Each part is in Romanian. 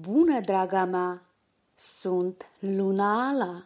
Bună, draga mea! Sunt Luna Ala!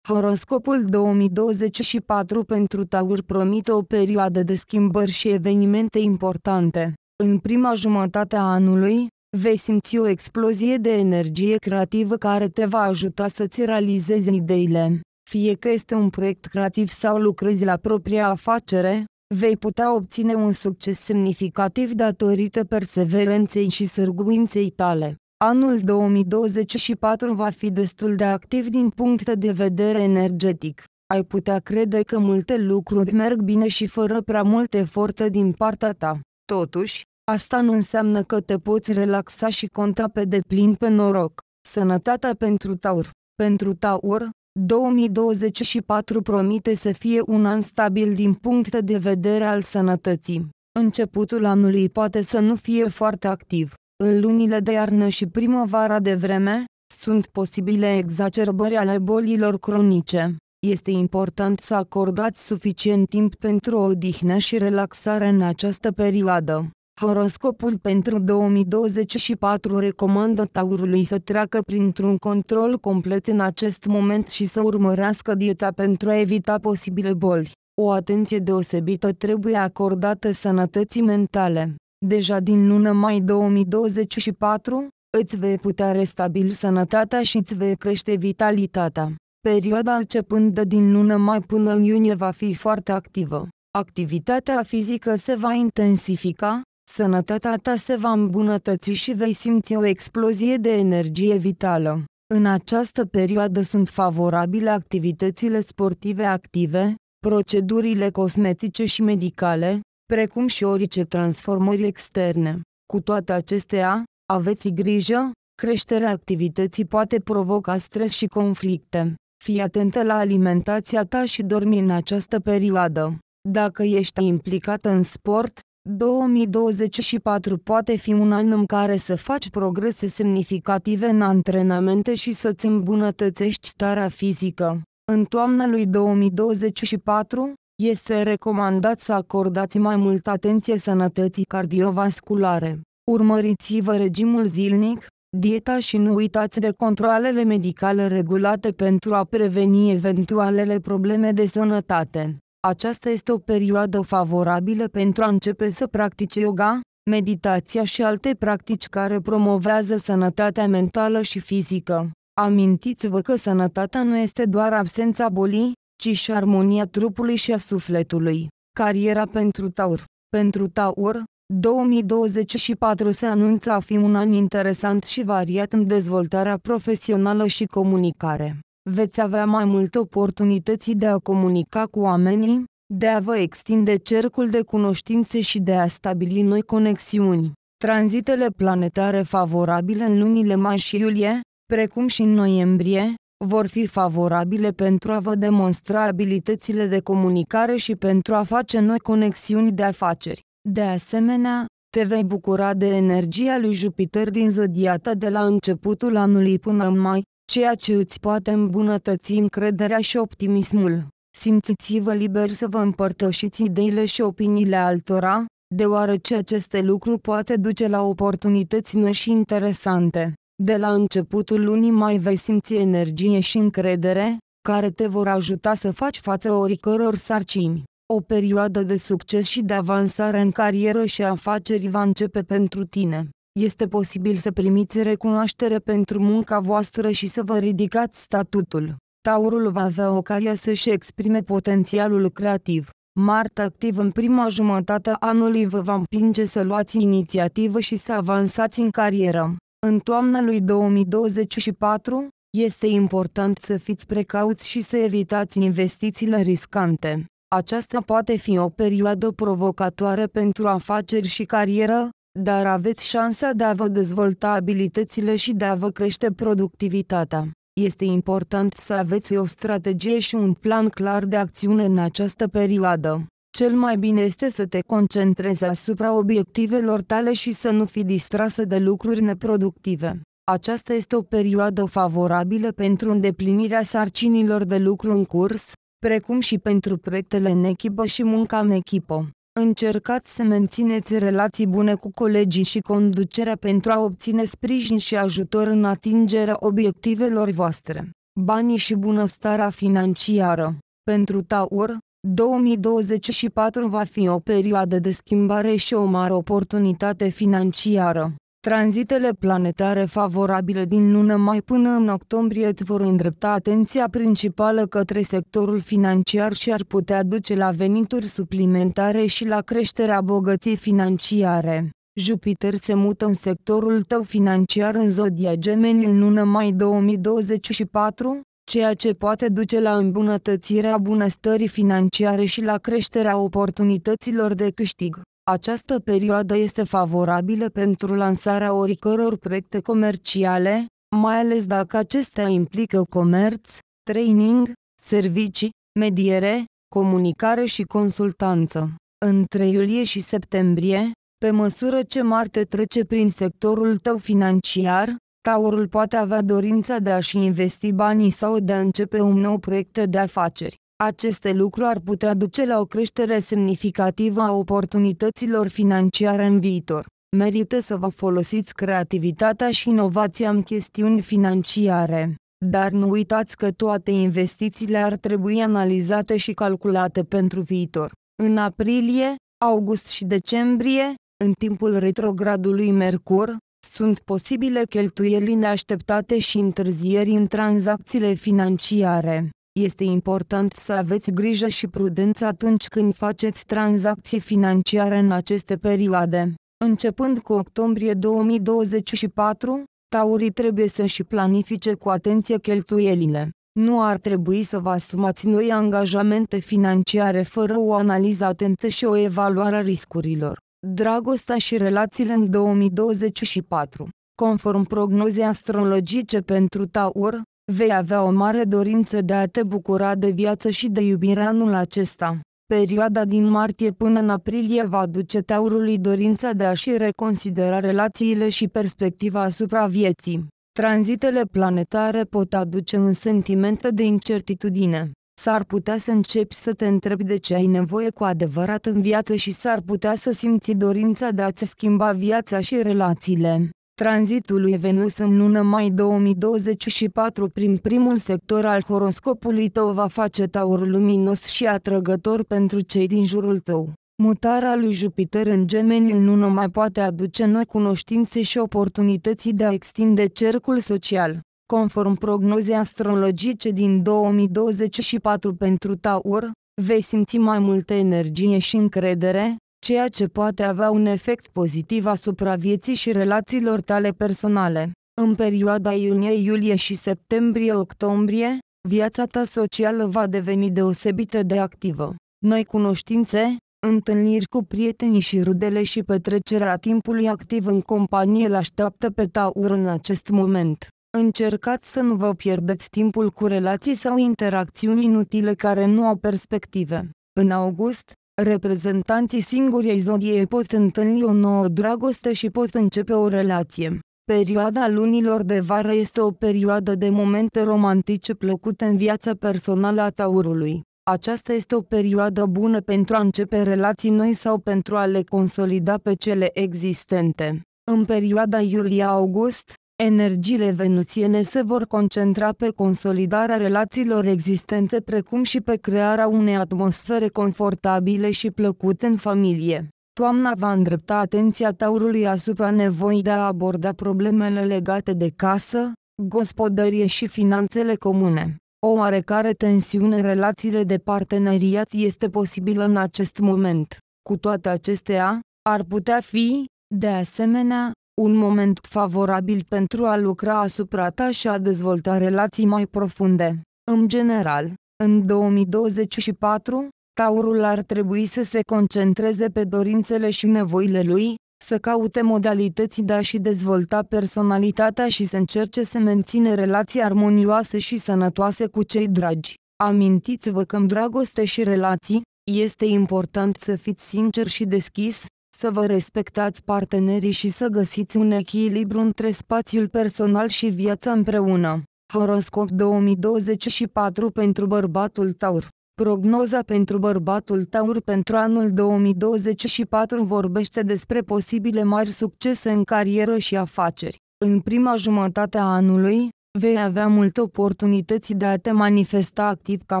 Horoscopul 2024 pentru Taur promite o perioadă de schimbări și evenimente importante. În prima jumătate a anului, vei simți o explozie de energie creativă care te va ajuta să-ți realizezi ideile. Fie că este un proiect creativ sau lucrezi la propria afacere, vei putea obține un succes semnificativ datorită perseverenței și sârguinței tale. Anul 2024 va fi destul de activ din punct de vedere energetic. Ai putea crede că multe lucruri merg bine și fără prea mult efort din partea ta. Totuși, asta nu înseamnă că te poți relaxa și conta pe deplin pe noroc. Sănătatea pentru Taur Pentru Taur, 2024 promite să fie un an stabil din punct de vedere al sănătății. Începutul anului poate să nu fie foarte activ. În lunile de iarnă și primăvara de vreme, sunt posibile exacerbări ale bolilor cronice. Este important să acordați suficient timp pentru o odihnă și relaxare în această perioadă. Horoscopul pentru 2024 recomandă taurului să treacă printr-un control complet în acest moment și să urmărească dieta pentru a evita posibile boli. O atenție deosebită trebuie acordată sănătății mentale. Deja din luna mai 2024, îți vei putea restabili sănătatea și îți vei crește vitalitatea. Perioada începând de din luna mai până în iunie va fi foarte activă. Activitatea fizică se va intensifica, Sănătatea ta se va îmbunătăți și vei simți o explozie de energie vitală. În această perioadă sunt favorabile activitățile sportive active, procedurile cosmetice și medicale, precum și orice transformări externe. Cu toate acestea, aveți grijă, creșterea activității poate provoca stres și conflicte. Fii atentă la alimentația ta și dormi în această perioadă. Dacă ești implicată în sport, 2024 poate fi un an în care să faci progrese semnificative în antrenamente și să-ți îmbunătățești starea fizică. În toamna lui 2024, este recomandat să acordați mai multă atenție sănătății cardiovasculare. Urmăriți-vă regimul zilnic, dieta și nu uitați de controlele medicale regulate pentru a preveni eventualele probleme de sănătate. Aceasta este o perioadă favorabilă pentru a începe să practice yoga, meditația și alte practici care promovează sănătatea mentală și fizică. Amintiți-vă că sănătatea nu este doar absența bolii, ci și armonia trupului și a sufletului. Cariera pentru Taur Pentru Taur, 2024 se anunță a fi un an interesant și variat în dezvoltarea profesională și comunicare veți avea mai multe oportunități de a comunica cu oamenii, de a vă extinde cercul de cunoștințe și de a stabili noi conexiuni. Tranzitele planetare favorabile în lunile mai și iulie, precum și în noiembrie, vor fi favorabile pentru a vă demonstra abilitățile de comunicare și pentru a face noi conexiuni de afaceri. De asemenea, te vei bucura de energia lui Jupiter din zodiata de la începutul anului până în mai, ceea ce îți poate îmbunătăți încrederea și optimismul. Simțiți-vă liber să vă împărtășiți ideile și opiniile altora, deoarece aceste lucruri poate duce la oportunități noi și interesante. De la începutul lunii mai vei simți energie și încredere, care te vor ajuta să faci față oricăror sarcini. O perioadă de succes și de avansare în carieră și afaceri va începe pentru tine este posibil să primiți recunoaștere pentru munca voastră și să vă ridicați statutul. Taurul va avea ocazia să-și exprime potențialul creativ. Marte activ în prima jumătate a anului vă va împinge să luați inițiativă și să avansați în carieră. În toamna lui 2024, este important să fiți precauți și să evitați investițiile riscante. Aceasta poate fi o perioadă provocatoare pentru afaceri și carieră, dar aveți șansa de a vă dezvolta abilitățile și de a vă crește productivitatea. Este important să aveți o strategie și un plan clar de acțiune în această perioadă. Cel mai bine este să te concentrezi asupra obiectivelor tale și să nu fii distrasă de lucruri neproductive. Aceasta este o perioadă favorabilă pentru îndeplinirea sarcinilor de lucru în curs, precum și pentru proiectele în echipă și munca în echipă. Încercați să mențineți relații bune cu colegii și conducerea pentru a obține sprijin și ajutor în atingerea obiectivelor voastre. Banii și bunăstarea financiară. Pentru Taur, 2024 va fi o perioadă de schimbare și o mare oportunitate financiară. Tranzitele planetare favorabile din lună mai până în octombrie îți vor îndrepta atenția principală către sectorul financiar și ar putea duce la venituri suplimentare și la creșterea bogăției financiare. Jupiter se mută în sectorul tău financiar în zodia Gemeni în lună mai 2024, ceea ce poate duce la îmbunătățirea bunăstării financiare și la creșterea oportunităților de câștig. Această perioadă este favorabilă pentru lansarea oricăror proiecte comerciale, mai ales dacă acestea implică comerț, training, servicii, mediere, comunicare și consultanță. Între iulie și septembrie, pe măsură ce Marte trece prin sectorul tău financiar, Taurul poate avea dorința de a-și investi banii sau de a începe un nou proiect de afaceri. Aceste lucruri ar putea duce la o creștere semnificativă a oportunităților financiare în viitor. Merită să vă folosiți creativitatea și inovația în chestiuni financiare. Dar nu uitați că toate investițiile ar trebui analizate și calculate pentru viitor. În aprilie, august și decembrie, în timpul retrogradului Mercur, sunt posibile cheltuieli neașteptate și întârzieri în tranzacțiile financiare. Este important să aveți grijă și prudență atunci când faceți tranzacții financiare în aceste perioade. Începând cu octombrie 2024, taurii trebuie să-și planifice cu atenție cheltuielile. Nu ar trebui să vă asumați noi angajamente financiare fără o analiză atentă și o evaluare a riscurilor. Dragostea și relațiile în 2024 Conform prognozei astrologice pentru Taur, Vei avea o mare dorință de a te bucura de viață și de iubire anul acesta. Perioada din martie până în aprilie va duce taurului dorința de a-și reconsidera relațiile și perspectiva asupra vieții. Tranzitele planetare pot aduce un sentiment de incertitudine. S-ar putea să începi să te întrebi de ce ai nevoie cu adevărat în viață și s-ar putea să simți dorința de a-ți schimba viața și relațiile tranzitului Venus în lună mai 2024 prin primul sector al horoscopului tău va face taur luminos și atrăgător pentru cei din jurul tău. Mutarea lui Jupiter în gemeni în lună mai poate aduce noi cunoștințe și oportunității de a extinde cercul social. Conform prognozei astrologice din 2024 pentru Taur, vei simți mai multă energie și încredere, ceea ce poate avea un efect pozitiv asupra vieții și relațiilor tale personale. În perioada iunie-iulie și septembrie-octombrie, viața ta socială va deveni deosebită de activă. Noi cunoștințe, întâlniri cu prietenii și rudele și petrecerea timpului activ în companie îl așteaptă pe Taur în acest moment. Încercați să nu vă pierdeți timpul cu relații sau interacțiuni inutile care nu au perspective. În august, Reprezentanții singurei zodiei pot întâlni o nouă dragoste și pot începe o relație. Perioada lunilor de vară este o perioadă de momente romantice plăcute în viața personală a taurului. Aceasta este o perioadă bună pentru a începe relații noi sau pentru a le consolida pe cele existente. În perioada iulie-august, Energiile venuțiene se vor concentra pe consolidarea relațiilor existente precum și pe crearea unei atmosfere confortabile și plăcute în familie. Toamna va îndrepta atenția taurului asupra nevoii de a aborda problemele legate de casă, gospodărie și finanțele comune. O oarecare tensiune în relațiile de parteneriat este posibilă în acest moment. Cu toate acestea, ar putea fi, de asemenea, un moment favorabil pentru a lucra asupra ta și a dezvolta relații mai profunde. În general, în 2024, Taurul ar trebui să se concentreze pe dorințele și nevoile lui, să caute modalități de a-și dezvolta personalitatea și să încerce să menține relații armonioase și sănătoase cu cei dragi. Amintiți-vă că în dragoste și relații, este important să fiți sincer și deschis, să vă respectați partenerii și să găsiți un echilibru între spațiul personal și viața împreună. Horoscop 2024 pentru bărbatul Taur Prognoza pentru bărbatul Taur pentru anul 2024 vorbește despre posibile mari succese în carieră și afaceri. În prima jumătate a anului, vei avea multe oportunități de a te manifesta activ ca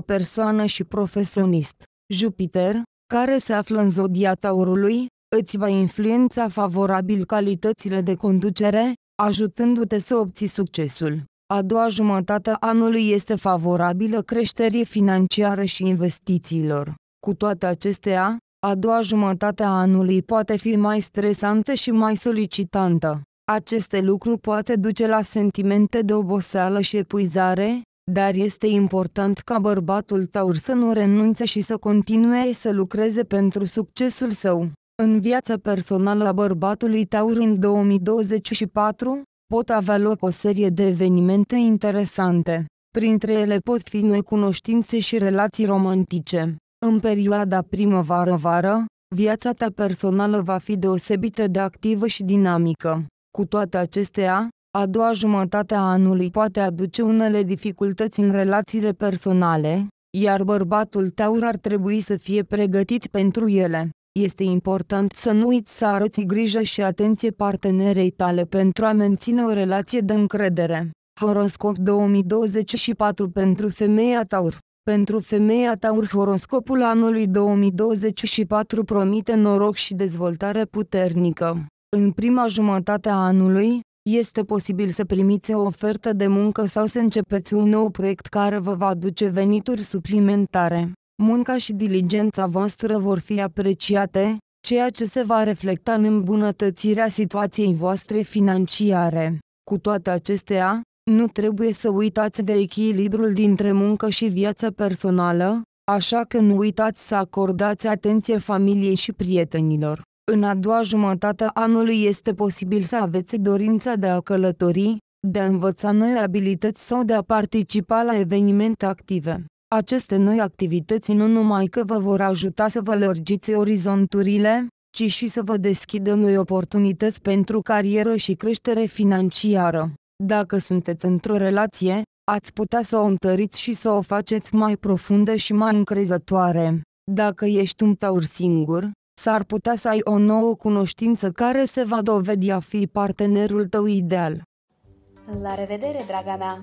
persoană și profesionist. Jupiter, care se află în zodia Taurului, îți va influența favorabil calitățile de conducere, ajutându-te să obții succesul. A doua jumătate a anului este favorabilă creșterii financiare și investițiilor. Cu toate acestea, a doua jumătate a anului poate fi mai stresantă și mai solicitantă. Aceste lucruri poate duce la sentimente de oboseală și epuizare, dar este important ca bărbatul taur să nu renunțe și să continue să lucreze pentru succesul său. În viața personală a bărbatului Taur în 2024, pot avea loc o serie de evenimente interesante. Printre ele pot fi noi cunoștințe și relații romantice. În perioada primăvară-vară, viața ta personală va fi deosebită de activă și dinamică. Cu toate acestea, a doua jumătate a anului poate aduce unele dificultăți în relațiile personale, iar bărbatul taur ar trebui să fie pregătit pentru ele. Este important să nu uiți să arăți grijă și atenție partenerei tale pentru a menține o relație de încredere. Horoscop 2024 pentru femeia Taur pentru femeia Taur, horoscopul anului 2024 promite noroc și dezvoltare puternică. În prima jumătate a anului, este posibil să primiți o ofertă de muncă sau să începeți un nou proiect care vă va aduce venituri suplimentare munca și diligența voastră vor fi apreciate, ceea ce se va reflecta în îmbunătățirea situației voastre financiare. Cu toate acestea, nu trebuie să uitați de echilibrul dintre muncă și viața personală, așa că nu uitați să acordați atenție familiei și prietenilor. În a doua jumătate a anului este posibil să aveți dorința de a călători, de a învăța noi abilități sau de a participa la evenimente active. Aceste noi activități nu numai că vă vor ajuta să vă lărgiți orizonturile, ci și să vă deschidă noi oportunități pentru carieră și creștere financiară. Dacă sunteți într-o relație, ați putea să o întăriți și să o faceți mai profundă și mai încrezătoare. Dacă ești un taur singur, s-ar putea să ai o nouă cunoștință care se va dovedi a fi partenerul tău ideal. La revedere, draga mea!